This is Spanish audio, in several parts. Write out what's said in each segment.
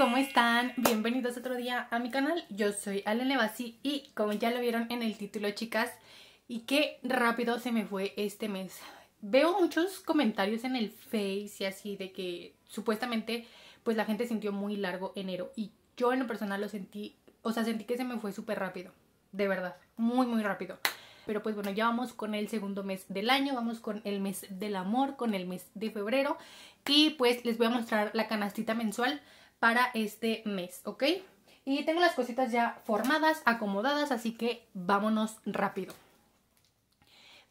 ¿cómo están? Bienvenidos otro día a mi canal, yo soy Alene Basí y como ya lo vieron en el título chicas, y qué rápido se me fue este mes. Veo muchos comentarios en el Face y así de que supuestamente pues la gente sintió muy largo enero y yo en lo personal lo sentí, o sea sentí que se me fue súper rápido, de verdad, muy muy rápido. Pero pues bueno, ya vamos con el segundo mes del año, vamos con el mes del amor, con el mes de febrero y pues les voy a mostrar la canastita mensual para este mes, ¿ok? Y tengo las cositas ya formadas, acomodadas, así que vámonos rápido.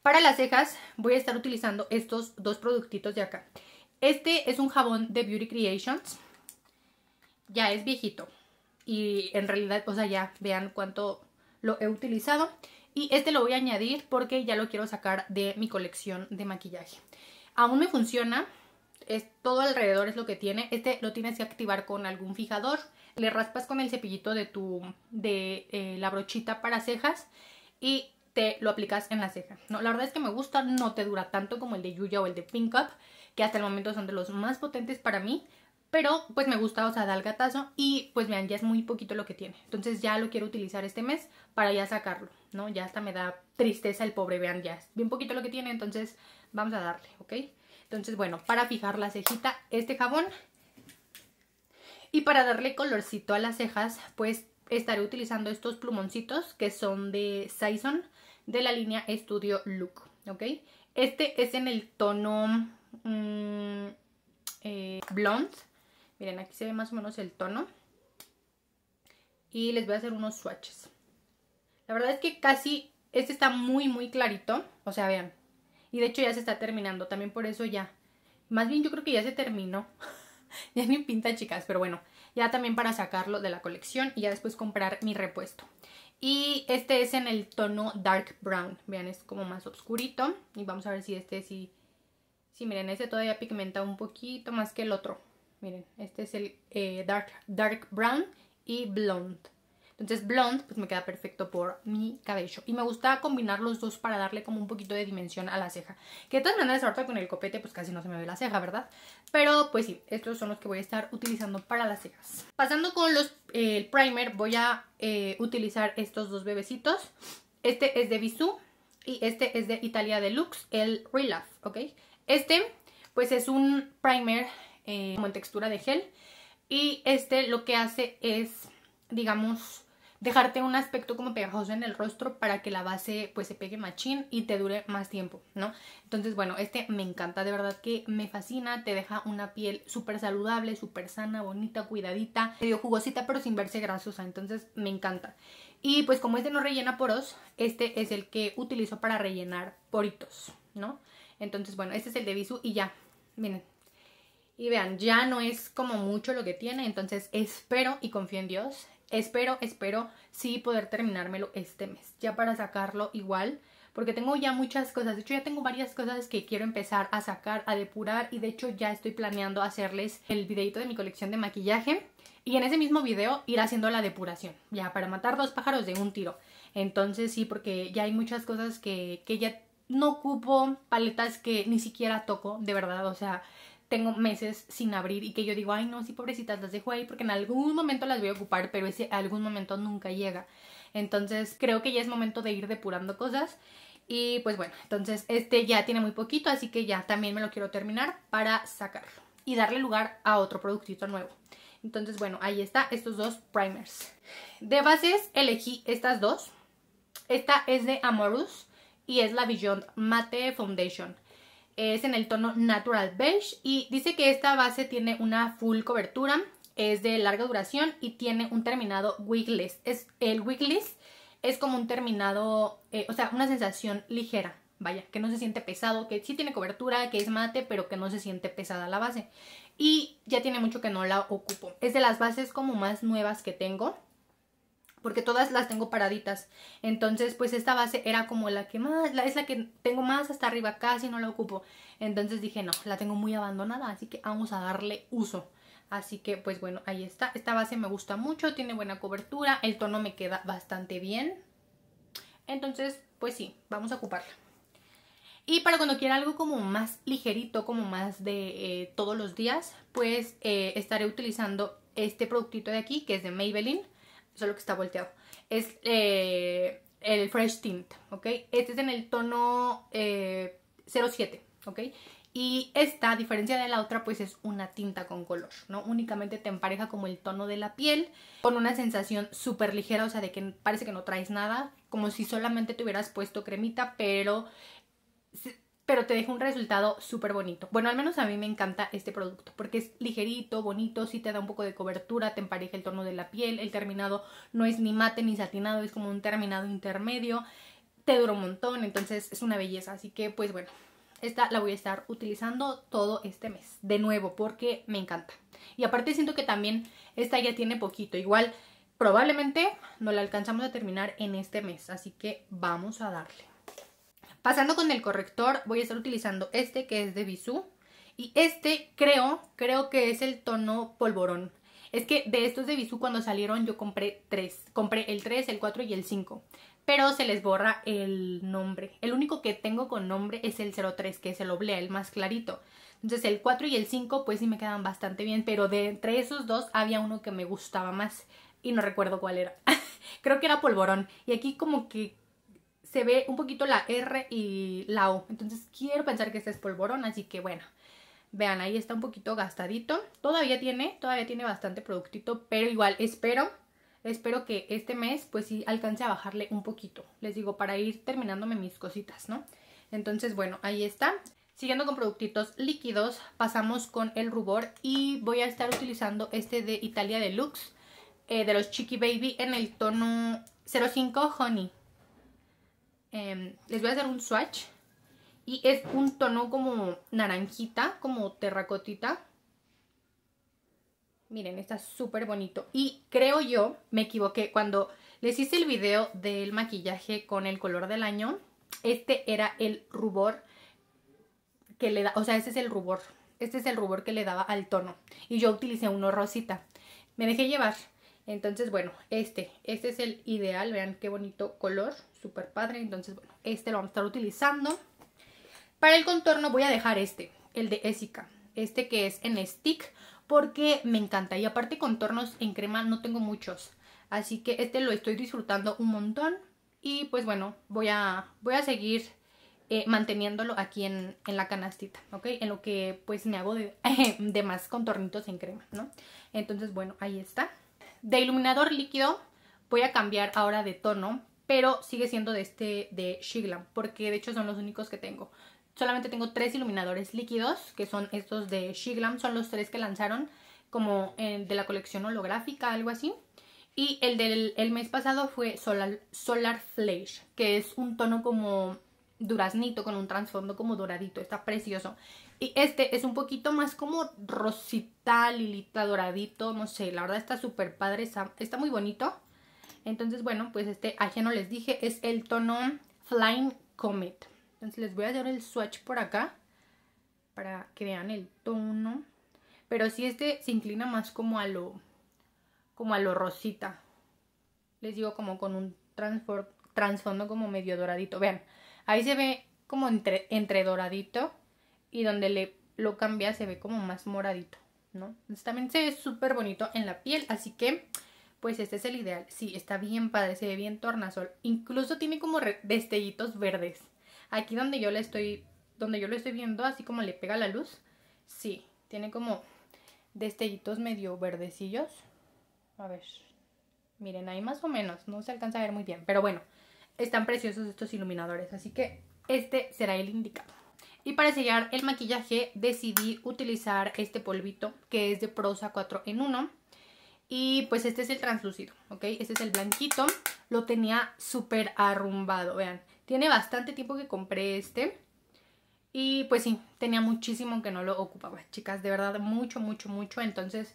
Para las cejas voy a estar utilizando estos dos productitos de acá. Este es un jabón de Beauty Creations. Ya es viejito. Y en realidad, o sea, ya vean cuánto lo he utilizado. Y este lo voy a añadir porque ya lo quiero sacar de mi colección de maquillaje. Aún me funciona, es todo alrededor es lo que tiene. Este lo tienes que activar con algún fijador. Le raspas con el cepillito de tu de eh, la brochita para cejas y te lo aplicas en la ceja. No, la verdad es que me gusta, no te dura tanto como el de Yuya o el de Pink Up, que hasta el momento son de los más potentes para mí. Pero pues me gusta, o sea, da el gatazo y pues vean, ya es muy poquito lo que tiene. Entonces ya lo quiero utilizar este mes para ya sacarlo, ¿no? Ya hasta me da tristeza el pobre, vean, ya es bien poquito lo que tiene, entonces vamos a darle, ¿ok? Entonces, bueno, para fijar la cejita, este jabón. Y para darle colorcito a las cejas, pues estaré utilizando estos plumoncitos que son de Saison de la línea Studio Look, ¿ok? Este es en el tono mm, eh, blonde. Miren, aquí se ve más o menos el tono. Y les voy a hacer unos swatches. La verdad es que casi, este está muy, muy clarito. O sea, vean, y de hecho ya se está terminando, también por eso ya. Más bien yo creo que ya se terminó. ya ni pinta, chicas, pero bueno, ya también para sacarlo de la colección y ya después comprar mi repuesto. Y este es en el tono dark brown. Vean, es como más oscurito. Y vamos a ver si este sí... Sí, miren, este todavía pigmenta un poquito más que el otro. Miren, este es el eh, dark, dark brown y blonde. Entonces blonde pues me queda perfecto por mi cabello. Y me gusta combinar los dos para darle como un poquito de dimensión a la ceja. Que de todas maneras ahorita con el copete pues casi no se me ve la ceja, ¿verdad? Pero pues sí, estos son los que voy a estar utilizando para las cejas. Pasando con los, eh, el primer voy a eh, utilizar estos dos bebecitos. Este es de visu y este es de Italia Deluxe, el Relove, ¿ok? Este pues es un primer eh, como en textura de gel y este lo que hace es, digamos, dejarte un aspecto como pegajoso en el rostro para que la base pues se pegue machín y te dure más tiempo, ¿no? Entonces, bueno, este me encanta, de verdad que me fascina, te deja una piel súper saludable, súper sana, bonita, cuidadita, medio jugosita pero sin verse grasosa, entonces me encanta. Y pues como este no rellena poros, este es el que utilizo para rellenar poritos, ¿no? Entonces, bueno, este es el de Visu y ya, miren, y vean, ya no es como mucho lo que tiene, entonces espero y confío en Dios Espero, espero sí poder terminármelo este mes, ya para sacarlo igual, porque tengo ya muchas cosas, de hecho ya tengo varias cosas que quiero empezar a sacar, a depurar y de hecho ya estoy planeando hacerles el videito de mi colección de maquillaje y en ese mismo video ir haciendo la depuración, ya para matar dos pájaros de un tiro. Entonces sí, porque ya hay muchas cosas que, que ya no ocupo, paletas que ni siquiera toco, de verdad, o sea, tengo meses sin abrir y que yo digo, ay no, sí, pobrecitas, las dejo ahí porque en algún momento las voy a ocupar, pero ese algún momento nunca llega. Entonces creo que ya es momento de ir depurando cosas. Y pues bueno, entonces este ya tiene muy poquito, así que ya también me lo quiero terminar para sacarlo y darle lugar a otro productito nuevo. Entonces bueno, ahí está, estos dos primers. De bases elegí estas dos. Esta es de Amorus y es la Beyond Mate Foundation es en el tono Natural Beige y dice que esta base tiene una full cobertura, es de larga duración y tiene un terminado wigless. Es, el wigless es como un terminado, eh, o sea, una sensación ligera, vaya, que no se siente pesado, que sí tiene cobertura, que es mate, pero que no se siente pesada la base. Y ya tiene mucho que no la ocupo. Es de las bases como más nuevas que tengo porque todas las tengo paraditas. Entonces, pues esta base era como la que más, la, es la que tengo más hasta arriba, casi no la ocupo. Entonces dije, no, la tengo muy abandonada, así que vamos a darle uso. Así que, pues bueno, ahí está. Esta base me gusta mucho, tiene buena cobertura, el tono me queda bastante bien. Entonces, pues sí, vamos a ocuparla. Y para cuando quiera algo como más ligerito, como más de eh, todos los días, pues eh, estaré utilizando este productito de aquí, que es de Maybelline solo que está volteado. Es eh, el Fresh Tint, ¿ok? Este es en el tono 07, eh, ¿ok? Y esta, a diferencia de la otra, pues es una tinta con color, ¿no? Únicamente te empareja como el tono de la piel, con una sensación súper ligera, o sea, de que parece que no traes nada, como si solamente te hubieras puesto cremita, pero pero te deja un resultado súper bonito. Bueno, al menos a mí me encanta este producto porque es ligerito, bonito, sí te da un poco de cobertura, te empareja el tono de la piel, el terminado no es ni mate ni satinado, es como un terminado intermedio, te dura un montón, entonces es una belleza, así que pues bueno, esta la voy a estar utilizando todo este mes, de nuevo, porque me encanta. Y aparte siento que también esta ya tiene poquito, igual probablemente no la alcanzamos a terminar en este mes, así que vamos a darle. Pasando con el corrector, voy a estar utilizando este que es de Bisú. Y este creo, creo que es el tono polvorón. Es que de estos de Bisú cuando salieron yo compré tres. Compré el 3, el 4 y el 5. Pero se les borra el nombre. El único que tengo con nombre es el 03, que es el oblea, el más clarito. Entonces el 4 y el 5 pues sí me quedan bastante bien. Pero de entre esos dos había uno que me gustaba más. Y no recuerdo cuál era. creo que era polvorón. Y aquí como que se ve un poquito la R y la O. Entonces quiero pensar que este es polvorón, así que bueno. Vean, ahí está un poquito gastadito. Todavía tiene, todavía tiene bastante productito, pero igual espero, espero que este mes pues sí alcance a bajarle un poquito. Les digo, para ir terminándome mis cositas, ¿no? Entonces, bueno, ahí está. Siguiendo con productitos líquidos, pasamos con el rubor y voy a estar utilizando este de Italia Deluxe eh, de los Chiqui Baby en el tono 05 Honey. Em, les voy a hacer un swatch. Y es un tono como naranjita, como terracotita. Miren, está súper bonito. Y creo yo, me equivoqué, cuando les hice el video del maquillaje con el color del año, este era el rubor que le da, o sea, este es el rubor, este es el rubor que le daba al tono. Y yo utilicé uno rosita. Me dejé llevar, entonces, bueno, este, este es el ideal, vean qué bonito color, súper padre. Entonces, bueno, este lo vamos a estar utilizando. Para el contorno voy a dejar este, el de Essica, este que es en stick, porque me encanta. Y aparte contornos en crema no tengo muchos, así que este lo estoy disfrutando un montón. Y pues bueno, voy a, voy a seguir eh, manteniéndolo aquí en, la canastita, ¿ok? En lo que pues me hago de, de más contornitos en crema, ¿no? Entonces, bueno, ahí está. De iluminador líquido voy a cambiar ahora de tono, pero sigue siendo de este de Shiglam, porque de hecho son los únicos que tengo. Solamente tengo tres iluminadores líquidos, que son estos de Shiglam, son los tres que lanzaron como eh, de la colección holográfica, algo así. Y el del el mes pasado fue Solar, Solar Flash, que es un tono como duraznito, con un trasfondo como doradito, está precioso. Y este es un poquito más como rosita, lilita, doradito, no sé, la verdad está súper padre, está, muy bonito. Entonces, bueno, pues este ajeno ah, les dije, es el tono Flying Comet. Entonces les voy a dar el swatch por acá para que vean el tono. Pero sí este se inclina más como a lo, como a lo rosita. Les digo como con un transfondo como medio doradito. Vean, ahí se ve como entre doradito y donde le, lo cambia se ve como más moradito, ¿no? Entonces también se ve súper bonito en la piel, así que pues este es el ideal. Sí, está bien padre, se ve bien tornasol. Incluso tiene como destellitos verdes. Aquí donde yo le estoy, donde yo lo estoy viendo, así como le pega la luz, sí, tiene como destellitos medio verdecillos. A ver, miren, ahí más o menos, no se alcanza a ver muy bien, pero bueno, están preciosos estos iluminadores, así que este será el indicado. Y para sellar el maquillaje decidí utilizar este polvito que es de Prosa 4 en 1. Y pues este es el translúcido, ¿ok? Este es el blanquito. Lo tenía súper arrumbado, vean. Tiene bastante tiempo que compré este. Y pues sí, tenía muchísimo que no lo ocupaba, chicas. De verdad, mucho, mucho, mucho. Entonces,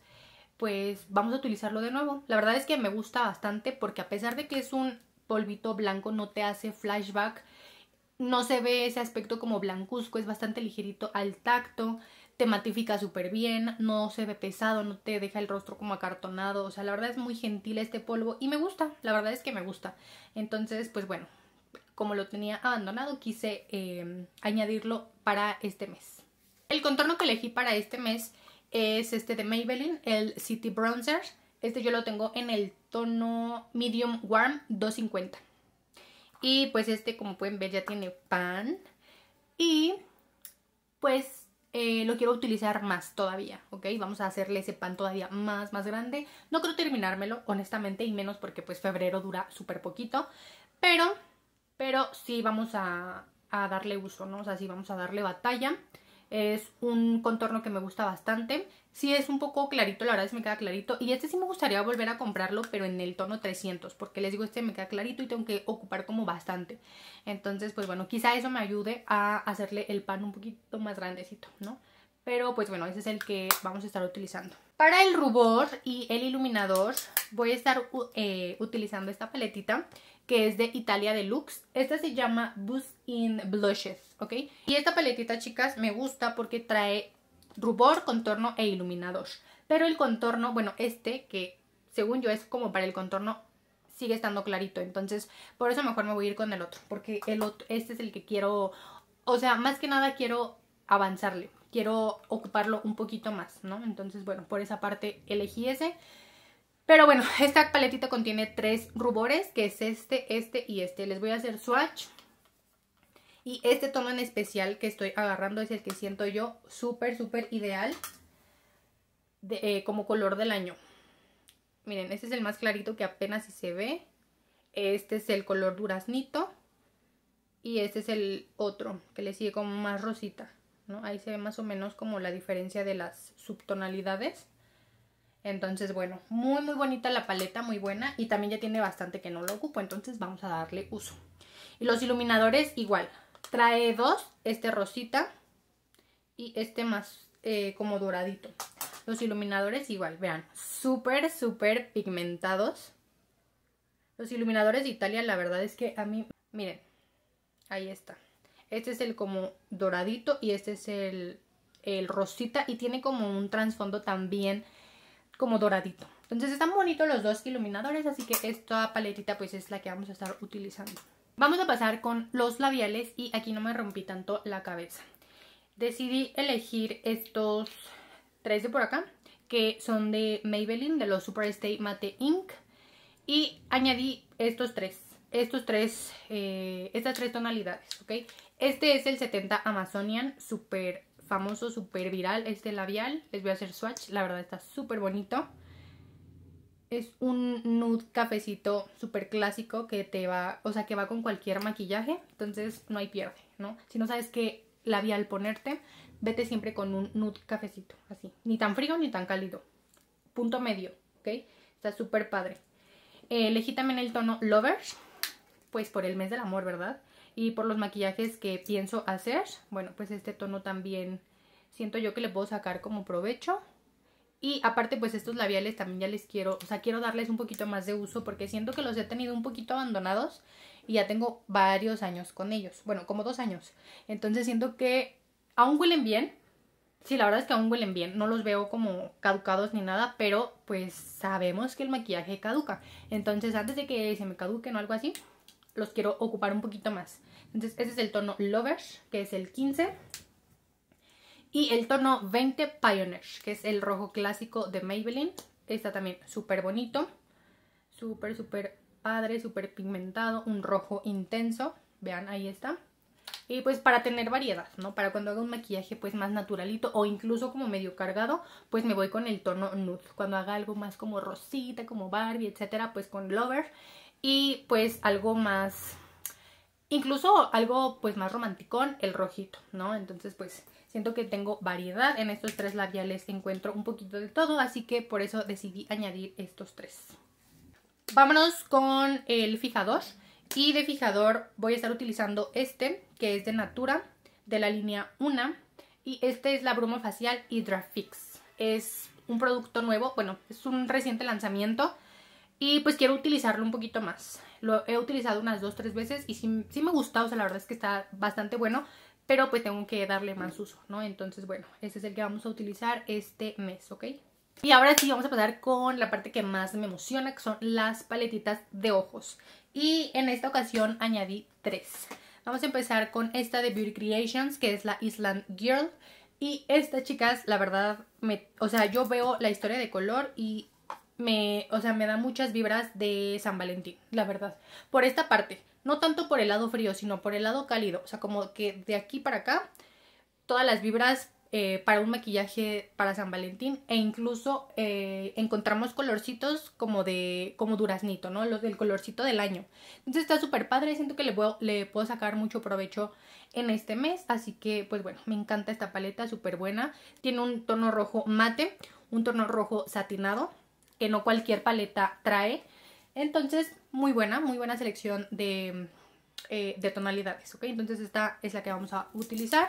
pues vamos a utilizarlo de nuevo. La verdad es que me gusta bastante porque a pesar de que es un polvito blanco, no te hace flashback no se ve ese aspecto como blancuzco, es bastante ligerito al tacto, te matifica súper bien, no se ve pesado, no te deja el rostro como acartonado, o sea, la verdad es muy gentil este polvo y me gusta, la verdad es que me gusta. Entonces, pues bueno, como lo tenía abandonado, quise eh, añadirlo para este mes. El contorno que elegí para este mes es este de Maybelline, el City Bronzer. Este yo lo tengo en el tono Medium Warm 250. Y pues este, como pueden ver, ya tiene pan. Y pues eh, lo quiero utilizar más todavía, ¿ok? Vamos a hacerle ese pan todavía más, más grande. No creo terminármelo, honestamente, y menos porque pues febrero dura súper poquito. Pero, pero sí vamos a, a darle uso, ¿no? O sea, sí vamos a darle batalla. Es un contorno que me gusta bastante sí es un poco clarito, la verdad es que me queda clarito. Y este sí me gustaría volver a comprarlo, pero en el tono 300, porque les digo, este me queda clarito y tengo que ocupar como bastante. Entonces, pues bueno, quizá eso me ayude a hacerle el pan un poquito más grandecito, ¿no? Pero pues bueno, ese es el que vamos a estar utilizando. Para el rubor y el iluminador voy a estar eh, utilizando esta paletita que es de Italia Deluxe. Esta se llama Boost in Blushes, ¿ok? Y esta paletita, chicas, me gusta porque trae rubor, contorno e iluminador. Pero el contorno, bueno, este que según yo es como para el contorno sigue estando clarito, entonces por eso mejor me voy a ir con el otro, porque el otro, este es el que quiero, o sea, más que nada quiero avanzarle, quiero ocuparlo un poquito más, ¿no? Entonces, bueno, por esa parte elegí ese. Pero bueno, esta paletita contiene tres rubores, que es este, este y este. Les voy a hacer swatch y este tono en especial que estoy agarrando es el que siento yo súper, súper ideal eh, como color del año. Miren, este es el más clarito que apenas si se ve. Este es el color duraznito. Y este es el otro, que le sigue como más rosita. ¿no? Ahí se ve más o menos como la diferencia de las subtonalidades. Entonces, bueno, muy muy bonita la paleta, muy buena. Y también ya tiene bastante que no lo ocupo, entonces vamos a darle uso. Y los iluminadores igual, Trae dos, este rosita y este más eh, como doradito. Los iluminadores igual, vean, súper, súper pigmentados. Los iluminadores de Italia, la verdad es que a mí, miren, ahí está. Este es el como doradito y este es el, el rosita y tiene como un trasfondo también como doradito. Entonces están bonitos los dos iluminadores, así que esta paletita pues es la que vamos a estar utilizando. Vamos a pasar con los labiales y aquí no me rompí tanto la cabeza. Decidí elegir estos tres de por acá, que son de Maybelline, de los Super Stay Matte Ink. Y añadí estos tres, estos tres, eh, estas tres tonalidades, ¿ok? Este es el 70 Amazonian, súper famoso, súper viral, este labial. Les voy a hacer swatch, la verdad está súper bonito es un nude cafecito súper clásico que te va, o sea, que va con cualquier maquillaje, entonces no hay pierde, ¿no? Si no sabes qué al ponerte, vete siempre con un nude cafecito, así, ni tan frío ni tan cálido, punto medio, ¿ok? Está súper padre. Eh, elegí también el tono Lovers, pues por el mes del amor, ¿verdad? Y por los maquillajes que pienso hacer, bueno, pues este tono también siento yo que le puedo sacar como provecho, y aparte, pues estos labiales también ya les quiero, o sea, quiero darles un poquito más de uso porque siento que los he tenido un poquito abandonados y ya tengo varios años con ellos. Bueno, como dos años. Entonces siento que aún huelen bien. Sí, la verdad es que aún huelen bien. No los veo como caducados ni nada, pero pues sabemos que el maquillaje caduca. Entonces antes de que se me caduquen o algo así, los quiero ocupar un poquito más. Entonces ese es el tono Lovers, que es el 15. Y el tono 20 Pioneer, que es el rojo clásico de Maybelline. Está también súper bonito. Súper, súper padre, súper pigmentado. Un rojo intenso. Vean, ahí está. Y pues para tener variedad, ¿no? Para cuando haga un maquillaje pues más naturalito o incluso como medio cargado, pues me voy con el tono nude. Cuando haga algo más como rosita, como Barbie, etcétera, pues con Lover. Y pues algo más Incluso algo pues más romanticón, el rojito, ¿no? Entonces pues siento que tengo variedad. En estos tres labiales encuentro un poquito de todo, así que por eso decidí añadir estos tres. Vámonos con el fijador. Y de fijador voy a estar utilizando este, que es de Natura, de la línea 1. Y este es la bruma facial Hydra Fix. Es un producto nuevo, bueno, es un reciente lanzamiento. Y pues quiero utilizarlo un poquito más. Lo he utilizado unas dos, tres veces y sí, me gustado o sea, la verdad es que está bastante bueno, pero pues tengo que darle más uso, ¿no? Entonces, bueno, ese es el que vamos a utilizar este mes, ¿ok? Y ahora sí, vamos a pasar con la parte que más me emociona, que son las paletitas de ojos. Y en esta ocasión añadí tres. Vamos a empezar con esta de Beauty Creations, que es la Island Girl. Y esta, chicas, la verdad, me, o sea, yo veo la historia de color y me, o sea, me da muchas vibras de San Valentín, la verdad. Por esta parte, no tanto por el lado frío, sino por el lado cálido. O sea, como que de aquí para acá, todas las vibras eh, para un maquillaje para San Valentín e incluso eh, encontramos colorcitos como de como duraznito, ¿no? Los del colorcito del año. Entonces está súper padre, siento que le le puedo sacar mucho provecho en este mes, así que pues bueno, me encanta esta paleta, súper buena. Tiene un tono rojo mate, un tono rojo satinado, que no cualquier paleta trae. Entonces, muy buena, muy buena selección eh, de, tonalidades, ¿ok? Entonces esta es la que vamos a utilizar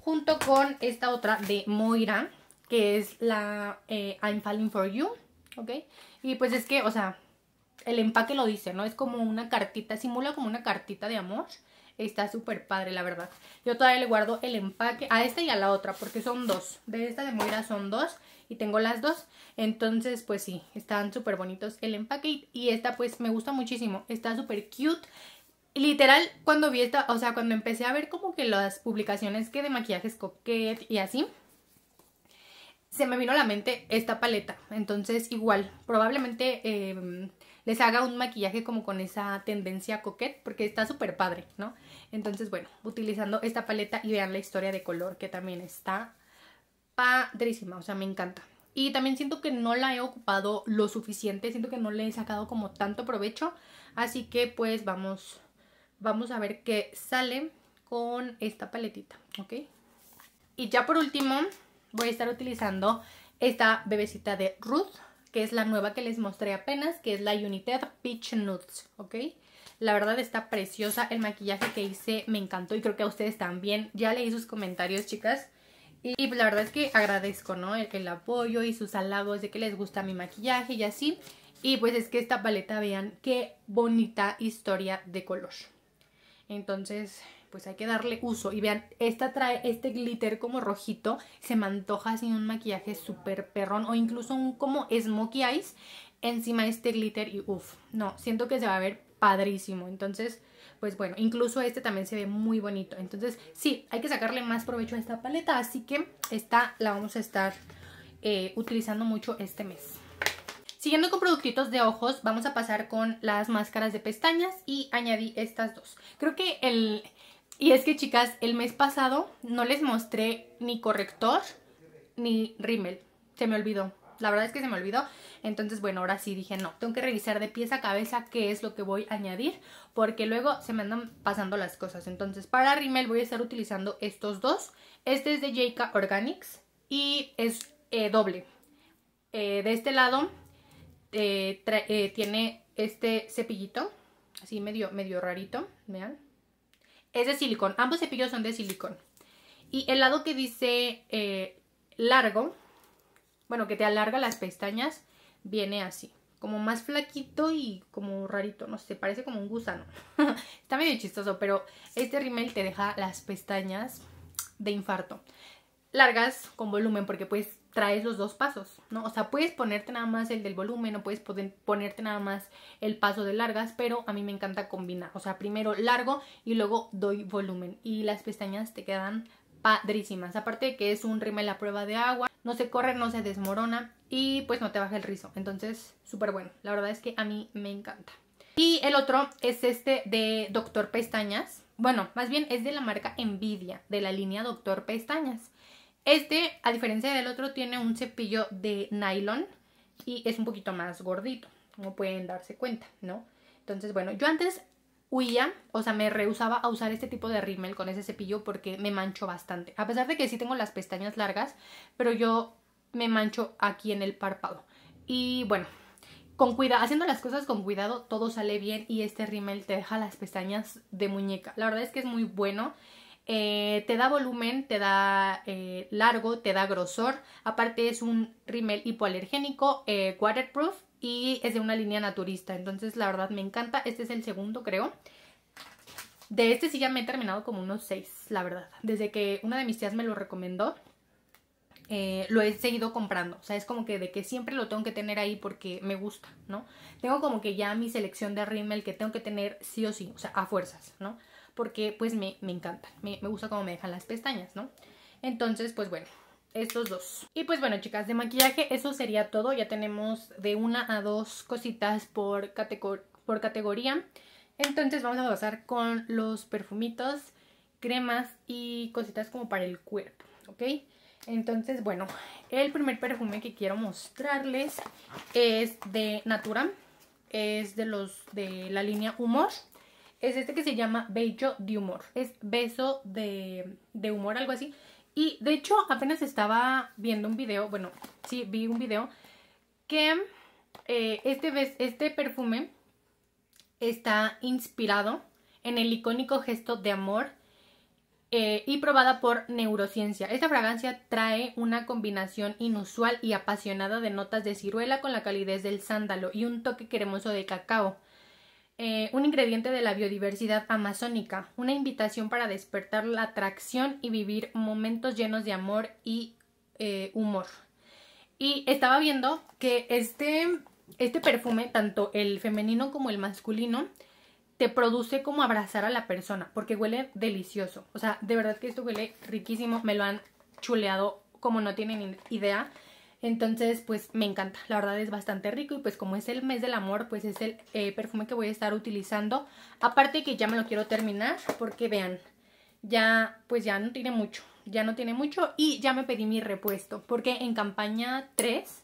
junto con esta otra de Moira, que es la eh, I'm Falling For You, ¿ok? Y pues es que, o sea, el empaque lo dice, ¿no? Es como una cartita, simula como una cartita de amor. Está súper padre, la verdad. Yo todavía le guardo el empaque a esta y a la otra, porque son dos. De esta de Moira son dos y tengo las dos. Entonces, pues sí, están súper bonitos el empaque y esta pues me gusta muchísimo. Está súper cute. Literal, cuando vi esta, o sea, cuando empecé a ver como que las publicaciones que de maquillajes coquet y así, se me vino a la mente esta paleta. Entonces, igual, probablemente eh, les haga un maquillaje como con esa tendencia coquet, porque está súper padre, ¿no? Entonces, bueno, utilizando esta paleta y vean la historia de color que también está padrísima, o sea, me encanta. Y también siento que no la he ocupado lo suficiente, siento que no le he sacado como tanto provecho. Así que pues vamos, vamos a ver qué sale con esta paletita, ¿ok? Y ya por último voy a estar utilizando esta bebecita de Ruth que es la nueva que les mostré apenas, que es la United Peach NUDES, ¿ok? La verdad está preciosa, el maquillaje que hice me encantó y creo que a ustedes también. Ya leí sus comentarios, chicas. Y, pues la verdad es que agradezco, ¿no? El, el apoyo y sus halagos de que les gusta mi maquillaje y así. Y pues es que esta paleta, vean qué bonita historia de color. Entonces, pues hay que darle uso. Y vean, esta trae este glitter como rojito, se me antoja así un maquillaje súper perrón o incluso un como smokey eyes encima de este glitter y uff, no, siento que se va a ver padrísimo. Entonces, pues bueno, incluso este también se ve muy bonito. Entonces, sí, hay que sacarle más provecho a esta paleta, así que esta la vamos a estar eh, utilizando mucho este mes. Siguiendo con productitos de ojos, vamos a pasar con las máscaras de pestañas y añadí estas dos. Creo que el, y es que, chicas, el mes pasado no les mostré ni corrector ni rímel. Se me olvidó. La verdad es que se me olvidó. Entonces, bueno, ahora sí dije, no, tengo que revisar de pieza a cabeza qué es lo que voy a añadir. Porque luego se me andan pasando las cosas. Entonces, para rímel voy a estar utilizando estos dos. Este es de J.K. Organics y es eh, doble. Eh, de este lado eh, tiene este cepillito, así medio, medio rarito, vean. Es de silicón. Ambos cepillos son de silicón. Y el lado que dice eh, largo, bueno, que te alarga las pestañas, viene así. Como más flaquito y como rarito, no sé, parece como un gusano. Está medio chistoso, pero este rímel te deja las pestañas de infarto. Largas, con volumen, porque pues traes los dos pasos, ¿no? O sea, puedes ponerte nada más el del volumen o puedes ponerte nada más el paso de largas, pero a mí me encanta combinar. O sea, primero largo y luego doy volumen. Y las pestañas te quedan padrísimas. Aparte de que es un rímel a prueba de agua, no se corre, no se desmorona y pues no te baja el rizo. Entonces, súper bueno. La verdad es que a mí me encanta. Y el otro es este de Doctor Pestañas. Bueno, más bien es de la marca Nvidia, de la línea Doctor Pestañas. Este, a diferencia del otro, tiene un cepillo de nylon y es un poquito más gordito, como pueden darse cuenta, ¿no? Entonces, bueno, yo antes huía, o sea, me rehusaba a usar este tipo de rímel con ese cepillo porque me mancho bastante. A pesar de que sí tengo las pestañas largas, pero yo me mancho aquí en el párpado. Y bueno, con cuidado, haciendo las cosas con cuidado, todo sale bien y este rímel te deja las pestañas de muñeca. La verdad es que es muy bueno. Eh, te da volumen, te da eh, largo, te da grosor. Aparte es un rímel hipoalergénico, eh, waterproof y es de una línea naturista. Entonces la verdad me encanta. Este es el segundo creo. De este sí ya me he terminado como unos seis, la verdad. Desde que una de mis tías me lo recomendó, lo he seguido comprando. O sea, es como que de que siempre lo tengo que tener ahí porque me gusta, ¿no? Tengo como que ya mi selección de rímel que tengo que tener sí o sí, o sea, a fuerzas, ¿no? porque pues me, me encantan, me, gusta cómo me dejan las pestañas, ¿no? Entonces, pues bueno, estos dos. Y pues bueno, chicas, de maquillaje eso sería todo. Ya tenemos de una a dos cositas por, por categoría. Entonces vamos a pasar con los perfumitos, cremas y cositas como para el cuerpo, ¿ok? Entonces, bueno, el primer perfume que quiero mostrarles es de Natura. Es de los de la línea Humor es este que se llama Bello de Humor. Es beso de, humor, algo así. Y de hecho apenas estaba viendo un video, bueno, sí, vi un video que eh, este, este perfume está inspirado en el icónico gesto de amor eh, y probada por neurociencia. Esta fragancia trae una combinación inusual y apasionada de notas de ciruela con la calidez del sándalo y un toque cremoso de cacao. Eh, un ingrediente de la biodiversidad amazónica, una invitación para despertar la atracción y vivir momentos llenos de amor y eh, humor. Y estaba viendo que este, este perfume, tanto el femenino como el masculino, te produce como abrazar a la persona, porque huele delicioso. O sea, de verdad que esto huele riquísimo, me lo han chuleado como no tienen idea. Entonces, pues me encanta, la verdad es bastante rico y pues como es el mes del amor, pues es el eh, perfume que voy a estar utilizando. Aparte que ya me lo quiero terminar porque vean, ya pues ya no tiene mucho, ya no tiene mucho y ya me pedí mi repuesto porque en campaña 3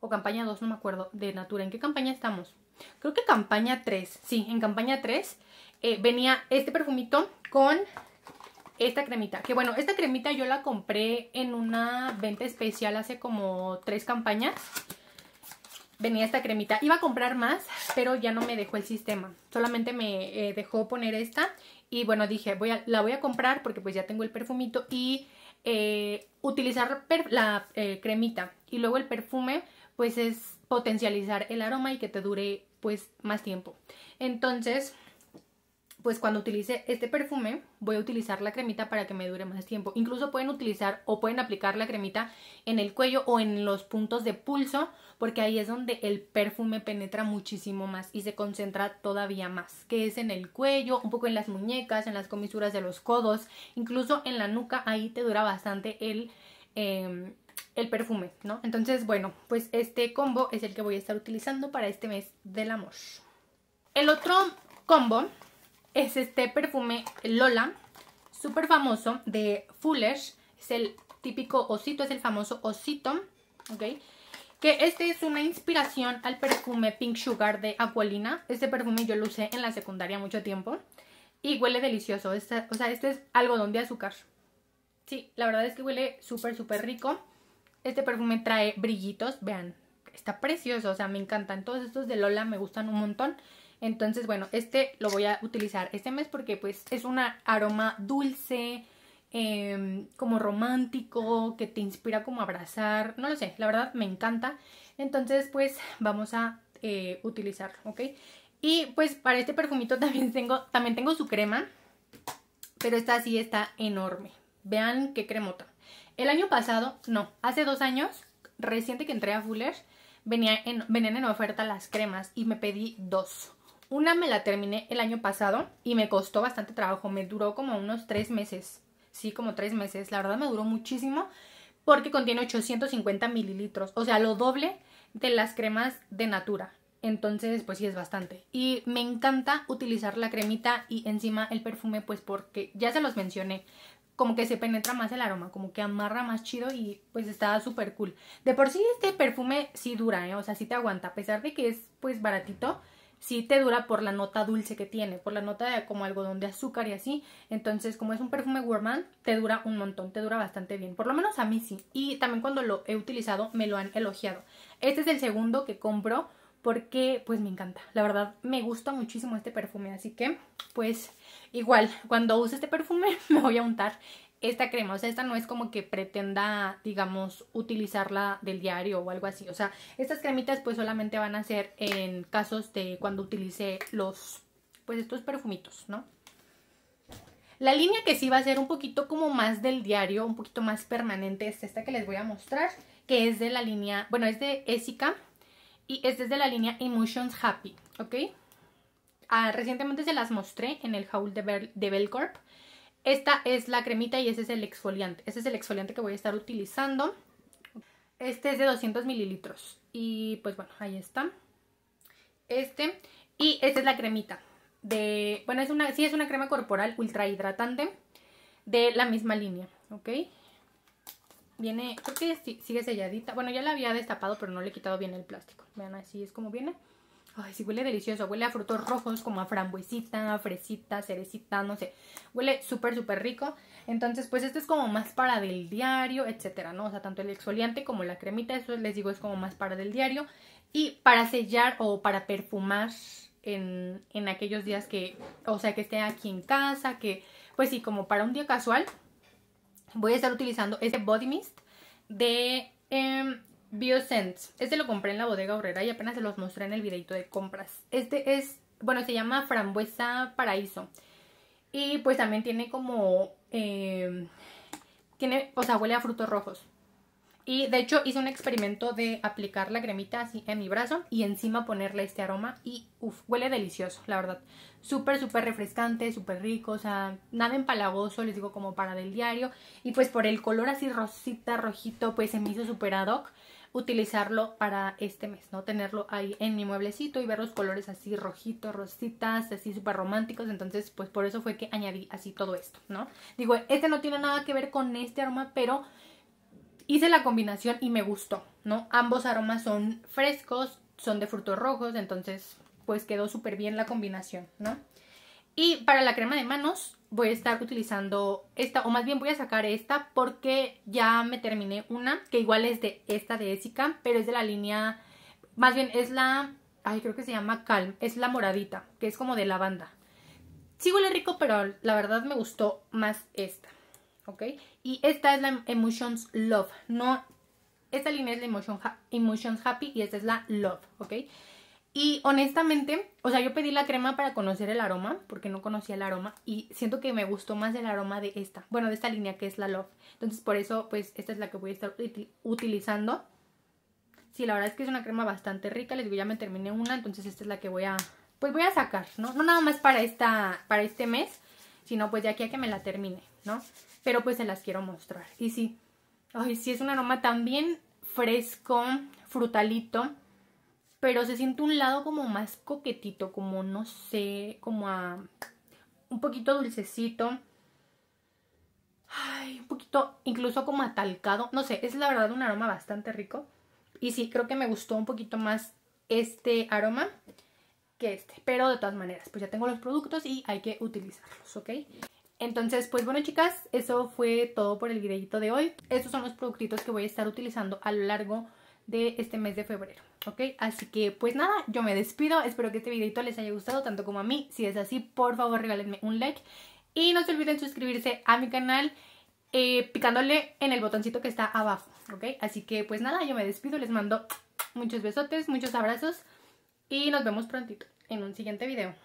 o campaña 2, no me acuerdo, de Natura, ¿en qué campaña estamos? Creo que campaña 3, sí, en campaña 3 eh, venía este perfumito con esta cremita. Que bueno, esta cremita yo la compré en una venta especial hace como tres campañas. Venía esta cremita. Iba a comprar más, pero ya no me dejó el sistema. Solamente me eh, dejó poner esta. Y bueno, dije, voy a, la voy a comprar porque pues ya tengo el perfumito. Y eh, utilizar la eh, cremita y luego el perfume, pues es potencializar el aroma y que te dure pues más tiempo. Entonces pues cuando utilice este perfume voy a utilizar la cremita para que me dure más tiempo. Incluso pueden utilizar o pueden aplicar la cremita en el cuello o en los puntos de pulso porque ahí es donde el perfume penetra muchísimo más y se concentra todavía más, que es en el cuello, un poco en las muñecas, en las comisuras de los codos, incluso en la nuca, ahí te dura bastante el... Em, perfume, ¿no? Entonces, bueno, pues este combo es el que voy a estar utilizando para este mes del amor. El otro combo es este perfume Lola, súper famoso de Foolish. Es el típico osito, es el famoso osito, ¿ok? Que este es una inspiración al perfume Pink Sugar de Aqualina. Este perfume yo lo usé en la secundaria mucho tiempo y huele delicioso. Este, o sea, este es algodón de azúcar. Sí, la verdad es que huele súper, súper rico. Este perfume trae brillitos, vean, está precioso, o sea, me encantan. Todos estos de Lola me gustan un montón. Entonces, bueno, este lo voy a utilizar este mes porque pues es un aroma dulce, em, como romántico, que te inspira como a abrazar, no lo sé, la verdad me encanta. Entonces, pues vamos a eh, utilizarlo, ¿ok? Y pues para este perfumito también tengo, también tengo su crema, pero esta sí está enorme. Vean qué cremota. El año pasado, no, hace dos años, reciente que entré a Fuller, venía en, venían en oferta las cremas y me pedí dos. Una me la terminé el año pasado y me costó bastante trabajo. Me duró como unos tres meses. Sí, como tres meses. La verdad me duró muchísimo porque contiene 850 mililitros. O sea, lo doble de las cremas de Natura. Entonces, pues sí es bastante. Y me encanta utilizar la cremita y encima el perfume, pues porque ya se los mencioné como que se penetra más el aroma, como que amarra más chido y pues está súper cool. De por sí este perfume sí dura, ¿eh? o sea, sí te aguanta, a pesar de que es pues baratito, sí te dura por la nota dulce que tiene, por la nota de como algodón de azúcar y así. Entonces, como es un perfume gourmand, te dura un montón, te dura bastante bien. Por lo menos a mí sí. Y también cuando lo he utilizado me lo han elogiado. Este es el segundo que compro porque pues me encanta. La verdad me gusta muchísimo este perfume, así que pues igual cuando use este perfume me voy a untar esta crema. O sea, esta no es como que pretenda, digamos, utilizarla del diario o algo así. O sea, estas cremitas pues solamente van a ser en casos de cuando utilice los, pues estos perfumitos, ¿no? La línea que sí va a ser un poquito como más del diario, un poquito más permanente, es esta que les voy a mostrar, que es de la línea, bueno, es de Essica y es de la línea Emotions Happy, ¿ok? Ah, recientemente se las mostré en el haul de, Bel de Belcorp. Esta es la cremita y ese es el exfoliante. Ese es el exfoliante que voy a estar utilizando. Este es de 200 mililitros. Y pues bueno, ahí está. Este. Y esta es la cremita. De, bueno, es una, sí es una crema corporal ultra hidratante de la misma línea, ¿ok? Viene, creo que sigue selladita. Bueno, ya la había destapado, pero no le he quitado bien el plástico. Vean, así es como viene. Ay, sí, huele delicioso. Huele a frutos rojos como a frambuesita, a fresita, cerecita, no sé. Huele súper, súper rico. Entonces, pues esto es como más para del diario, etcétera, ¿no? O sea, tanto el exfoliante como la cremita, eso les digo, es como más para del diario. Y para sellar o para perfumar en, aquellos días que, o sea, que esté aquí en casa, que, pues sí, como para un día casual, voy a estar utilizando este Body Mist de em, Biosense. Este lo compré en la bodega obrera y apenas se los mostré en el videito de compras. Este es, bueno, se llama Frambuesa Paraíso. Y pues también tiene como, eh, tiene, o sea, huele a frutos rojos. Y de hecho hice un experimento de aplicar la cremita así en mi brazo y encima ponerle este aroma y uff, huele delicioso, la verdad. Súper, súper refrescante, súper rico, o sea, nada empalagoso, les digo como para del diario. Y pues por el color así rosita, rojito, pues se me hizo súper ad hoc utilizarlo para este mes, ¿no? Tenerlo ahí en mi mueblecito y ver los colores así rojitos, rositas, así súper románticos. Entonces, pues por eso fue que añadí así todo esto, ¿no? Digo, este no tiene nada que ver con este aroma, pero hice la combinación y me gustó, ¿no? Ambos aromas son frescos, son de frutos rojos, entonces pues quedó súper bien la combinación, ¿no? Y para la crema de manos voy a estar utilizando esta, o más bien voy a sacar esta porque ya me terminé una, que igual es de esta de Essica, pero es de la línea, más bien es la, ay creo que se llama Calm, es la moradita, que es como de lavanda. Sí huele rico, pero la verdad me gustó más esta, ¿ok? Y esta es la Emotions Love, no, esta línea es la Emotions Happy y esta es la Love, ¿ok? Y honestamente, o sea, yo pedí la crema para conocer el aroma, porque no conocía el aroma, y siento que me gustó más el aroma de esta, bueno, de esta línea que es la Love. Entonces, por eso, pues, esta es la que voy a estar utilizando. Sí, la verdad es que es una crema bastante rica, les digo, ya me terminé una, entonces esta es la que voy a, pues, voy a sacar, ¿no? No nada más para, esta, para este mes, sino pues de aquí a que me la termine, ¿no? Pero pues se las quiero mostrar. Y sí, ay, sí, es un aroma también fresco, frutalito, pero se siente un lado como más coquetito, como no sé, como a un poquito dulcecito. Ay, un poquito, incluso como atalcado. No sé, es la verdad un aroma bastante rico. Y sí, creo que me gustó un poquito más este aroma que este. Pero de todas maneras, pues ya tengo los productos y hay que utilizarlos, ¿ok? Entonces, pues bueno chicas, eso fue todo por el videito de hoy. Estos son los productitos que voy a estar utilizando a lo largo de este mes de febrero, ¿ok? Así que pues nada, yo me despido, espero que este videito les haya gustado tanto como a mí, si es así, por favor regálenme un like y no se olviden suscribirse a mi canal eh, picándole en el botoncito que está abajo, ¿ok? Así que pues nada, yo me despido, les mando muchos besotes, muchos abrazos y nos vemos prontito en un siguiente video.